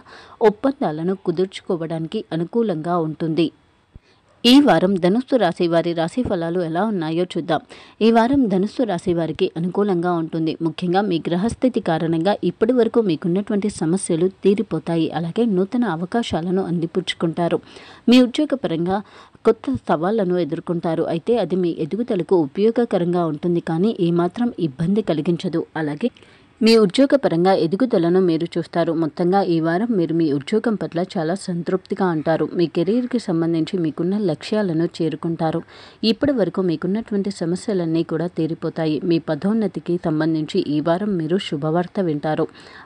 ఒప్పందాలను కుదుర్చుకోవడానికి అనుకూలంగా ఉంటుంది ఈ వారం ధనుస్సు రాశి వారి రాశి ఫలాలు ఎలా ఉన్నాయో చూద్దాం ఈ వారం ధనుస్సు రాశి వారికి అనుకూలంగా ఉంటుంది ముఖ్యంగా మీ గ్రహస్థితి కారణంగా ఇప్పటి వరకు మీకున్నటువంటి సమస్యలు తీరిపోతాయి అలాగే నూతన అవకాశాలను అందిపుచ్చుకుంటారు మీ ఉద్యోగపరంగా కొత్త సవాళ్లను ఎదుర్కొంటారు అయితే అది మీ ఎదుగుదలకు ఉపయోగకరంగా ఉంటుంది కానీ ఏమాత్రం ఇబ్బంది కలిగించదు అలాగే మీ ఉద్యోగపరంగా ఎదుగుదలను మీరు చూస్తారు మొత్తంగా ఈ వారం మీరు మీ ఉద్యోగం పట్ల చాలా సంతృప్తిగా అంటారు మీ కెరీర్కి సంబంధించి మీకున్న లక్ష్యాలను చేరుకుంటారు ఇప్పటి వరకు మీకున్నటువంటి సమస్యలన్నీ కూడా తీరిపోతాయి మీ పదోన్నతికి సంబంధించి ఈ వారం మీరు శుభవార్త వింటారు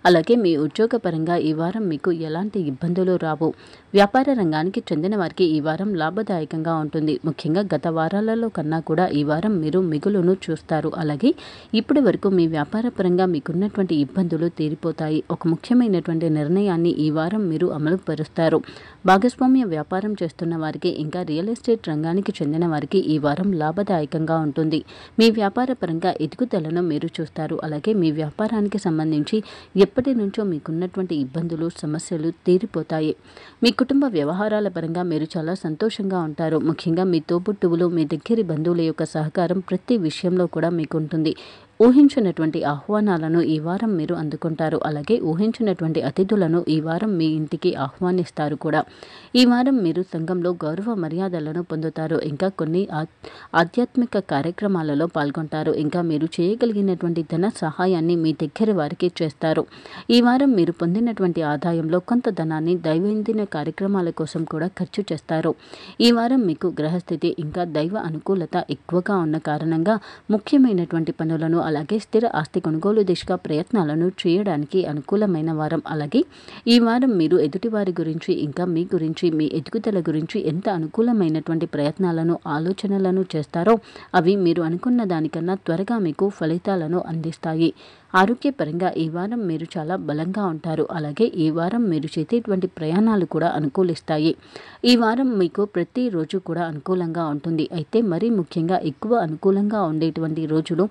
అలాగే మీ ఉద్యోగపరంగా ఈ వారం మీకు ఎలాంటి ఇబ్బందులు రావు వ్యాపార రంగానికి చెందిన వారికి ఈ వారం లాభదాయకంగా ఉంటుంది ముఖ్యంగా గత వారాలలో కన్నా కూడా ఈ వారం మీరు మిగులును చూస్తారు అలాగే ఇప్పటి వరకు మీ వ్యాపార పరంగా మీకున్నటువంటి ఇబ్బందులు తీరిపోతాయి ఒక ముఖ్యమైనటువంటి నిర్ణయాన్ని ఈ వారం మీరు అమలుపరుస్తారు భాగస్వామ్య వ్యాపారం చేస్తున్న వారికి ఇంకా రియల్ ఎస్టేట్ రంగానికి చెందిన వారికి ఈ వారం లాభదాయకంగా ఉంటుంది మీ వ్యాపార పరంగా ఎదుగుదలను మీరు చూస్తారు అలాగే మీ వ్యాపారానికి సంబంధించి ఎప్పటి నుంచో మీకున్నటువంటి ఇబ్బందులు సమస్యలు తీరిపోతాయి మీ కుటుంబ వ్యవహారాల పరంగా మీరు చాలా సంతోషంగా ఉంటారు ముఖ్యంగా మీ తోబుట్టువులు మీ దగ్గర బంధువుల యొక్క సహకారం ప్రతి విషయంలో కూడా మీకు ఉంటుంది ఊహించినటువంటి ఆహ్వానాలను ఈ వారం మీరు అందుకుంటారు అలాగే ఊహించినటువంటి అతిథులను ఈ వారం మీ ఇంటికి ఆహ్వానిస్తారు కూడా ఈ వారం మీరు సంఘంలో గౌరవ మర్యాదలను పొందుతారు ఇంకా కొన్ని ఆధ్యాత్మిక కార్యక్రమాలలో పాల్గొంటారు ఇంకా మీరు చేయగలిగినటువంటి ధన సహాయాన్ని మీ దగ్గర వారికి చేస్తారు ఈ వారం మీరు పొందినటువంటి ఆదాయంలో కొంత ధనాన్ని దైవందిన కార్యక్రమాల కోసం కూడా ఖర్చు చేస్తారు ఈ వారం మీకు గ్రహస్థితి ఇంకా దైవ అనుకూలత ఎక్కువగా ఉన్న కారణంగా ముఖ్యమైనటువంటి పనులను అలాగే స్థిర ఆస్తి కొనుగోలు దిశగా ప్రయత్నాలను చేయడానికి అనుకూలమైన వారం అలాగే ఈ వారం మీరు ఎదుటివారి గురించి ఇంకా మీ గురించి మీ ఎదుగుదల గురించి ఎంత అనుకూలమైనటువంటి ప్రయత్నాలను ఆలోచనలను చేస్తారో అవి మీరు అనుకున్న దానికన్నా త్వరగా మీకు ఫలితాలను అందిస్తాయి ఆరోగ్యపరంగా ఈ వారం మీరు చాలా బలంగా ఉంటారు అలాగే ఈ వారం మీరు చేసేటువంటి ప్రయాణాలు కూడా అనుకూలిస్తాయి ఈ వారం మీకు ప్రతిరోజు కూడా అనుకూలంగా ఉంటుంది అయితే మరీ ముఖ్యంగా ఎక్కువ అనుకూలంగా ఉండేటువంటి రోజులు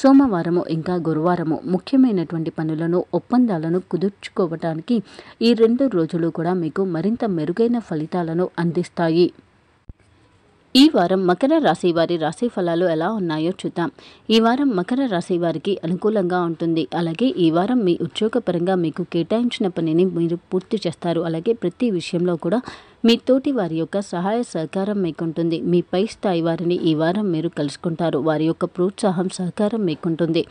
సోమవారము ఇంకా గురువారము ముఖ్యమైనటువంటి పనులను ఒప్పందాలను కుదుర్చుకోవటానికి ఈ రెండు రోజులు కూడా మీకు మరింత మెరుగైన ఫలితాలను అందిస్తాయి ఈ వారం మకర రాశి వారి రాశి ఫలాలు ఎలా ఉన్నాయో చూద్దాం ఈ వారం మకర రాశి వారికి అనుకూలంగా ఉంటుంది అలాగే ఈ వారం మీ ఉద్యోగపరంగా మీకు కేటాయించిన పనిని మీరు పూర్తి చేస్తారు అలాగే ప్రతి విషయంలో కూడా మీ తోటి వారి యొక్క సహాయ సహకారం మీకుంటుంది మీ పై స్థాయి వారిని ఈ వారం మీరు కలుసుకుంటారు వారి యొక్క ప్రోత్సాహం సహకారం మీకుంటుంది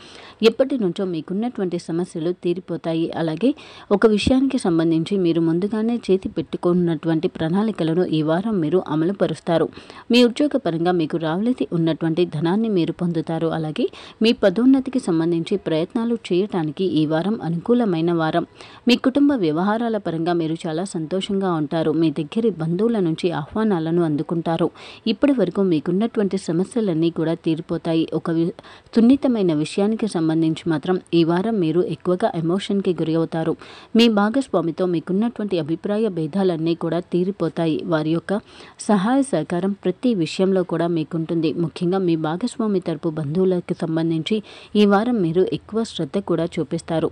ఎప్పటి నుంచో మీకున్నటువంటి సమస్యలు తీరిపోతాయి అలాగే ఒక విషయానికి సంబంధించి మీరు ముందుగానే చేతి పెట్టుకున్నటువంటి ప్రణాళికలను ఈ వారం మీరు అమలుపరుస్తారు మీ ఉద్యోగపరంగా మీకు రావలసి ఉన్నటువంటి ధనాన్ని మీరు పొందుతారు అలాగే మీ పదోన్నతికి సంబంధించి ప్రయత్నాలు చేయటానికి ఈ వారం అనుకూలమైన వారం మీ కుటుంబ వ్యవహారాల పరంగా మీరు చాలా సంతోషంగా ఉంటారు మీ దగ్గర కొందరి బంధువుల నుంచి ఆహ్వానాలను అందుకుంటారు ఇప్పటి వరకు మీకున్నటువంటి సమస్యలన్నీ కూడా తీరిపోతాయి ఒక సున్నితమైన విషయానికి సంబంధించి మాత్రం ఈ వారం మీరు ఎక్కువగా ఎమోషన్కి గురి అవుతారు మీ భాగస్వామితో మీకున్నటువంటి అభిప్రాయ భేదాలన్నీ కూడా తీరిపోతాయి వారి యొక్క సహాయ సహకారం ప్రతి విషయంలో కూడా మీకుంటుంది ముఖ్యంగా మీ భాగస్వామి తరపు బంధువులకు సంబంధించి ఈ వారం మీరు ఎక్కువ శ్రద్ధ కూడా చూపిస్తారు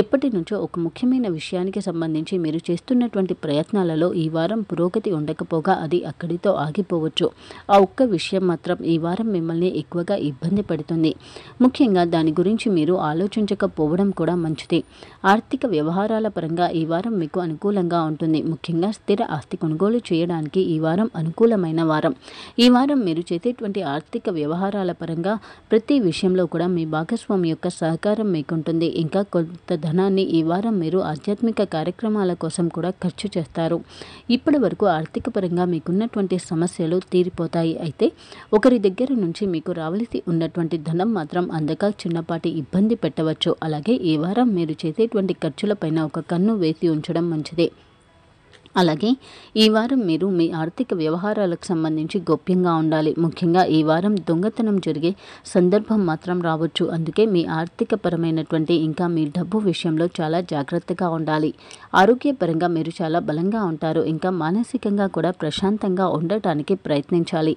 ఎప్పటి నుంచో ఒక ముఖ్యమైన విషయానికి సంబంధించి మీరు చేస్తున్నటువంటి ప్రయత్నాలలో ఈ వారం పురోగతి ఉండకపోగా అది అక్కడితో ఆగిపోవచ్చు ఆ ఒక్క విషయం మాత్రం ఈ వారం మిమ్మల్ని ఎక్కువగా ఇబ్బంది పడుతుంది ముఖ్యంగా దాని గురించి మీరు ఆలోచించకపోవడం కూడా మంచిది ఆర్థిక వ్యవహారాల పరంగా ఈ వారం మీకు అనుకూలంగా ఉంటుంది ముఖ్యంగా స్థిర ఆస్తి కొనుగోలు చేయడానికి ఈ వారం అనుకూలమైన వారం ఈ వారం మీరు చేసేటువంటి ఆర్థిక వ్యవహారాల పరంగా ప్రతి విషయంలో కూడా మీ భాగస్వామి యొక్క సహకారం మీకుంటుంది ఇంకా కొంత ధనాన్ని ఈ వారం మీరు ఆధ్యాత్మిక కార్యక్రమాల కోసం కూడా ఖర్చు చేస్తారు ఇప్పటి వరకు ఆర్థిక పరంగా మీకున్నటువంటి సమస్యలు తీరిపోతాయి అయితే ఒకరి దగ్గర నుంచి మీకు రావలసి ఉన్నటువంటి ధనం మాత్రం అందక చిన్నపాటి ఇబ్బంది పెట్టవచ్చు అలాగే ఈ వారం మీరు చేసేటువంటి ఖర్చులపైన ఒక కన్ను వేసి ఉంచడం మంచిదే అలాగే ఈ వారం మీరు మీ ఆర్థిక వ్యవహారాలకు సంబంధించి గోప్యంగా ఉండాలి ముఖ్యంగా ఈ వారం దొంగతనం జరిగే సందర్భం మాత్రం రావచ్చు అందుకే మీ ఆర్థిక పరమైనటువంటి ఇంకా మీ డబ్బు విషయంలో చాలా జాగ్రత్తగా ఉండాలి ఆరోగ్యపరంగా మీరు చాలా బలంగా ఉంటారు ఇంకా మానసికంగా కూడా ప్రశాంతంగా ఉండటానికి ప్రయత్నించాలి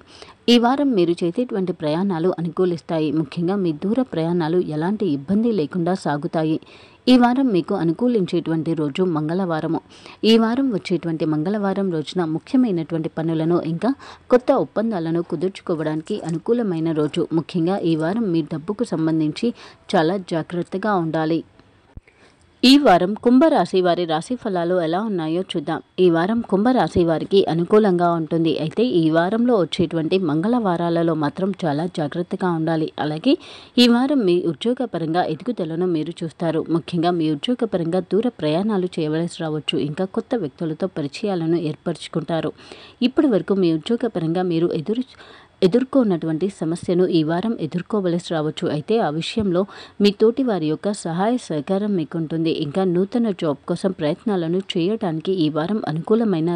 ఈ వారం మీరు చేసేటువంటి ప్రయాణాలు అనుకూలిస్తాయి ముఖ్యంగా మీ దూర ప్రయాణాలు ఎలాంటి ఇబ్బంది లేకుండా సాగుతాయి ఈ వారం మీకు అనుకూలించేటువంటి రోజు మంగళవారము ఈ వారం వచ్చేటువంటి మంగళవారం రోజున ముఖ్యమైనటువంటి పనులను ఇంకా కొత్త ఒప్పందాలను కుదుర్చుకోవడానికి అనుకూలమైన రోజు ముఖ్యంగా ఈ వారం మీ డబ్బుకు సంబంధించి చాలా జాగ్రత్తగా ఉండాలి ఈ వారం కుంభరాశి వారి రాశి ఫలాలు ఎలా ఉన్నాయో చూద్దాం ఈ వారం కుంభరాశి వారికి అనుకూలంగా ఉంటుంది అయితే ఈ వారంలో వచ్చేటువంటి మంగళవారాలలో మాత్రం చాలా జాగ్రత్తగా ఉండాలి అలాగే ఈ వారం మీ ఉద్యోగపరంగా ఎదుగుదలను మీరు చూస్తారు ముఖ్యంగా మీ ఉద్యోగపరంగా దూర ప్రయాణాలు చేయవలసి రావచ్చు ఇంకా కొత్త వ్యక్తులతో పరిచయాలను ఏర్పరచుకుంటారు ఇప్పటి వరకు మీ ఉద్యోగపరంగా మీరు ఎదురు ఎదుర్కొన్నటువంటి సమస్యను ఈ వారం ఎదుర్కోవలసి రావచ్చు అయితే ఆ విషయంలో మీ తోటి వారి యొక్క సహాయ సహకారం మీకుంటుంది ఇంకా నూతన జాబ్ కోసం ప్రయత్నాలను చేయటానికి ఈ వారం అనుకూలమైన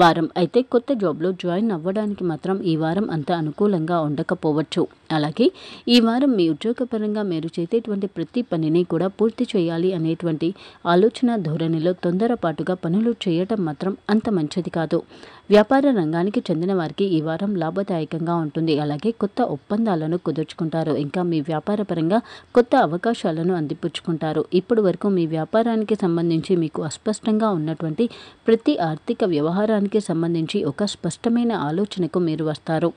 వారం అయితే కొత్త జాబ్లో జాయిన్ అవ్వడానికి మాత్రం ఈ వారం అంత అనుకూలంగా ఉండకపోవచ్చు అలాగే ఈ వారం మీ ఉద్యోగపరంగా మీరు చేసేటువంటి ప్రతి పనిని కూడా పూర్తి చేయాలి అనేటువంటి ఆలోచన ధోరణిలో తొందరపాటుగా పనులు చేయటం మాత్రం అంత మంచిది కాదు వ్యాపార రంగానికి చెందిన వారికి ఈ వారం లాభదాయకంగా ఉంటుంది అలాగే కొత్త ఒప్పందాలను కుదుర్చుకుంటారు ఇంకా మీ వ్యాపారపరంగా కొత్త అవకాశాలను అందిపుచ్చుకుంటారు ఇప్పటి వరకు మీ వ్యాపారానికి సంబంధించి మీకు అస్పష్టంగా ఉన్నటువంటి ప్రతి ఆర్థిక వ్యవహారానికి సంబంధించి ఒక స్పష్టమైన ఆలోచనకు మీరు వస్తారు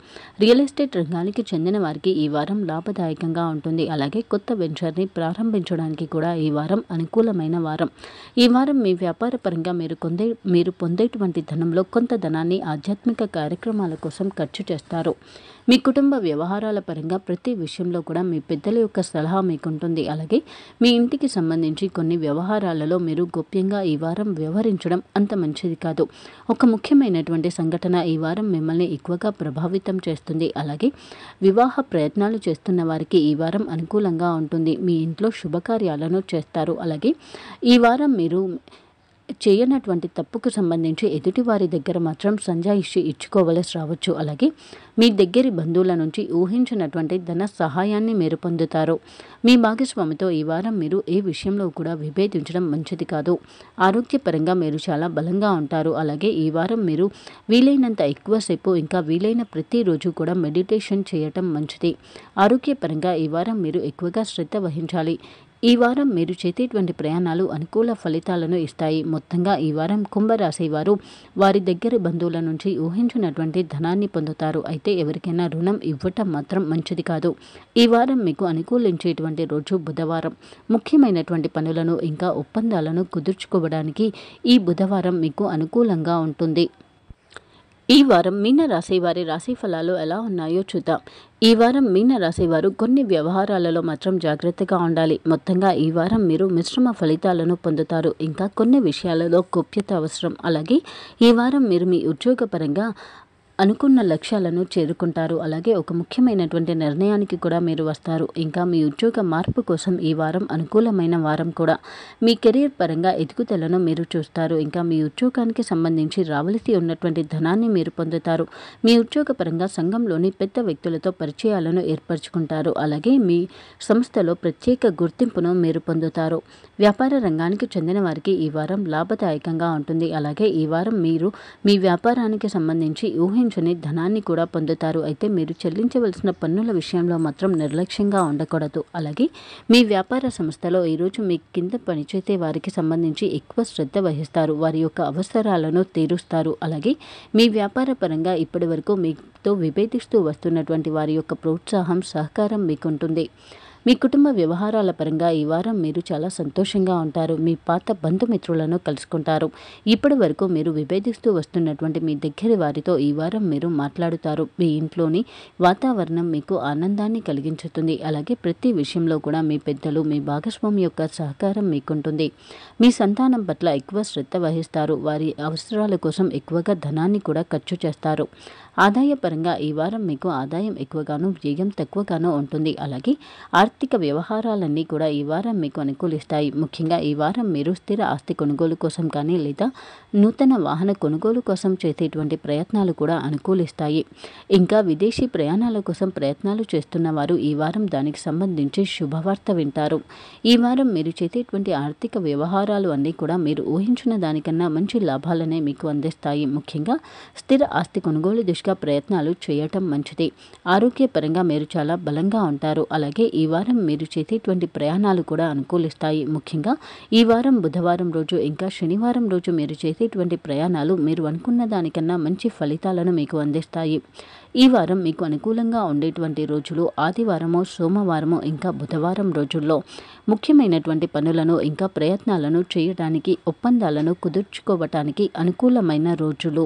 రియల్ ఎస్టేట్ రంగానికి చెందిన వారికి ఈ వారం లాభదాయకంగా ఉంటుంది అలాగే కొత్త వెంచర్ని ప్రారంభించడానికి కూడా ఈ వారం అనుకూలమైన వారం ఈ వారం మీ వ్యాపార పరంగా మీరు కొందే మీరు పొందేటువంటి ధనంలో కొంత ధనం ధనాన్ని ఆధ్యాత్మిక కార్యక్రమాల కోసం ఖర్చు చేస్తారు మీ కుటుంబ వ్యవహారాల పరంగా ప్రతి విషయంలో కూడా మీ పెద్దల యొక్క సలహా మీకుంటుంది అలాగే మీ ఇంటికి సంబంధించి కొన్ని వ్యవహారాలలో మీరు గోప్యంగా ఈ వారం వ్యవహరించడం అంత మంచిది కాదు ఒక ముఖ్యమైనటువంటి సంఘటన ఈ వారం మిమ్మల్ని ఎక్కువగా ప్రభావితం చేస్తుంది అలాగే వివాహ ప్రయత్నాలు చేస్తున్న వారికి ఈ వారం అనుకూలంగా ఉంటుంది మీ ఇంట్లో శుభకార్యాలను చేస్తారు అలాగే ఈ వారం మీరు చేయనటువంటి తప్పుకు సంబంధించి ఎదుటివారి దగ్గర మాత్రం సంజాయిషి ఇచ్చుకోవలసి రావచ్చు అలాగే మీ దగ్గరి బంధువుల నుంచి ఊహించినటువంటి ధన సహాయాన్ని మీరు పొందుతారు మీ భాగస్వామితో ఈ వారం మీరు ఏ విషయంలో కూడా విభేదించడం మంచిది కాదు ఆరోగ్యపరంగా మీరు చాలా బలంగా ఉంటారు అలాగే ఈ వారం మీరు వీలైనంత ఎక్కువసేపు ఇంకా వీలైన ప్రతిరోజు కూడా మెడిటేషన్ చేయటం మంచిది ఆరోగ్యపరంగా ఈ వారం మీరు ఎక్కువగా శ్రద్ధ వహించాలి ఈ వారం మీరు చేసేటువంటి ప్రయాణాలు అనుకూల ఫలితాలను ఇస్తాయి మొత్తంగా ఈ వారం కుంభరాశి వారు వారి దగ్గర బంధువుల నుంచి ఊహించినటువంటి ధనాన్ని పొందుతారు అయితే ఎవరికైనా రుణం ఇవ్వటం మాత్రం మంచిది కాదు ఈ వారం మీకు అనుకూలించేటువంటి రోజు బుధవారం ముఖ్యమైనటువంటి పనులను ఇంకా ఒప్పందాలను కుదుర్చుకోవడానికి ఈ బుధవారం మీకు అనుకూలంగా ఉంటుంది ఈ వారం మీన వారి రాశి ఫలాలు ఎలా ఉన్నాయో చూద్దాం ఈ వారం మీన వారు కొన్ని వ్యవహారాలలో మాత్రం జాగ్రత్తగా ఉండాలి మొత్తంగా ఈ వారం మీరు మిశ్రమ ఫలితాలను పొందుతారు ఇంకా కొన్ని విషయాలలో గోప్యత అవసరం అలాగే ఈ వారం మీరు మీ ఉద్యోగపరంగా అనుకున్న లక్ష్యాలను చేరుకుంటారు అలాగే ఒక ముఖ్యమైనటువంటి నిర్ణయానికి కూడా మీరు వస్తారు ఇంకా మీ ఉద్యోగ మార్పు కోసం ఈ వారం అనుకూలమైన వారం కూడా మీ కెరీర్ పరంగా ఎదుగుదలను మీరు చూస్తారు ఇంకా మీ ఉద్యోగానికి సంబంధించి రావలసి ఉన్నటువంటి ధనాన్ని మీరు పొందుతారు మీ ఉద్యోగ పరంగా సంఘంలోని పెద్ద వ్యక్తులతో పరిచయాలను ఏర్పరచుకుంటారు అలాగే మీ సంస్థలో ప్రత్యేక గుర్తింపును మీరు పొందుతారు వ్యాపార రంగానికి చెందిన వారికి ఈ వారం లాభదాయకంగా ఉంటుంది అలాగే ఈ వారం మీరు మీ వ్యాపారానికి సంబంధించి ఊహించ నిర్ణయించుని ధనాన్ని కూడా పొందుతారు అయితే మీరు చెల్లించవలసిన పన్నుల విషయంలో మాత్రం నిర్లక్ష్యంగా ఉండకూడదు అలాగే మీ వ్యాపార సంస్థలో ఈరోజు మీ కింద పనిచేసే వారికి సంబంధించి ఎక్కువ శ్రద్ధ వహిస్తారు వారి యొక్క అవసరాలను తీరుస్తారు అలాగే మీ వ్యాపార పరంగా ఇప్పటి వరకు మీతో విభేదిస్తూ వస్తున్నటువంటి వారి యొక్క ప్రోత్సాహం సహకారం మీకుంటుంది మీ కుటుంబ వ్యవహారాల పరంగా ఈ వారం మీరు చాలా సంతోషంగా ఉంటారు మీ పాత బంధుమిత్రులను కలుసుకుంటారు ఇప్పటి వరకు మీరు విభేదిస్తూ వస్తున్నటువంటి మీ దగ్గర వారితో ఈ వారం మీరు మాట్లాడుతారు మీ ఇంట్లోని వాతావరణం మీకు ఆనందాన్ని కలిగించుతుంది అలాగే ప్రతి విషయంలో కూడా మీ పెద్దలు మీ భాగస్వామి యొక్క సహకారం మీకుంటుంది మీ సంతానం పట్ల ఎక్కువ శ్రద్ధ వహిస్తారు వారి అవసరాల కోసం ఎక్కువగా ధనాన్ని కూడా ఖర్చు చేస్తారు ఆదాయపరంగా ఈ వారం మీకు ఆదాయం ఎక్కువగానూ వ్యయం తక్కువగానూ ఉంటుంది అలాగే ఆర్థిక వ్యవహారాలన్నీ కూడా ఈ వారం మీకు అనుకూలిస్తాయి ముఖ్యంగా ఈ వారం మీరు స్థిర ఆస్తి కొనుగోలు కోసం కానీ లేదా నూతన వాహన కొనుగోలు కోసం చేసేటువంటి ప్రయత్నాలు కూడా అనుకూలిస్తాయి ఇంకా విదేశీ ప్రయాణాల కోసం ప్రయత్నాలు చేస్తున్న వారు ఈ వారం దానికి సంబంధించి శుభవార్త వింటారు ఈ వారం మీరు చేసేటువంటి ఆర్థిక వ్యవహారాలు అన్నీ కూడా మీరు ఊహించిన దానికన్నా మంచి లాభాలనే మీకు అందిస్తాయి ముఖ్యంగా స్థిర ఆస్తి కొనుగోలు దృష్టి రీచ్గా ప్రయత్నాలు చేయటం మంచిది ఆరోగ్యపరంగా మీరు చాలా బలంగా ఉంటారు అలాగే ఈ వారం మీరు చేసేటువంటి ప్రయాణాలు కూడా అనుకూలిస్తాయి ముఖ్యంగా ఈ వారం బుధవారం రోజు ఇంకా శనివారం రోజు మీరు చేసేటువంటి ప్రయాణాలు మీరు అనుకున్న దానికన్నా మంచి ఫలితాలను మీకు అందిస్తాయి ఈ వారం మీకు అనుకూలంగా ఉండేటువంటి రోజులు ఆదివారము సోమవారము ఇంకా బుధవారం రోజుల్లో ముఖ్యమైనటువంటి పనులను ఇంకా ప్రయత్నాలను చేయడానికి ఒప్పందాలను కుదుర్చుకోవటానికి అనుకూలమైన రోజులు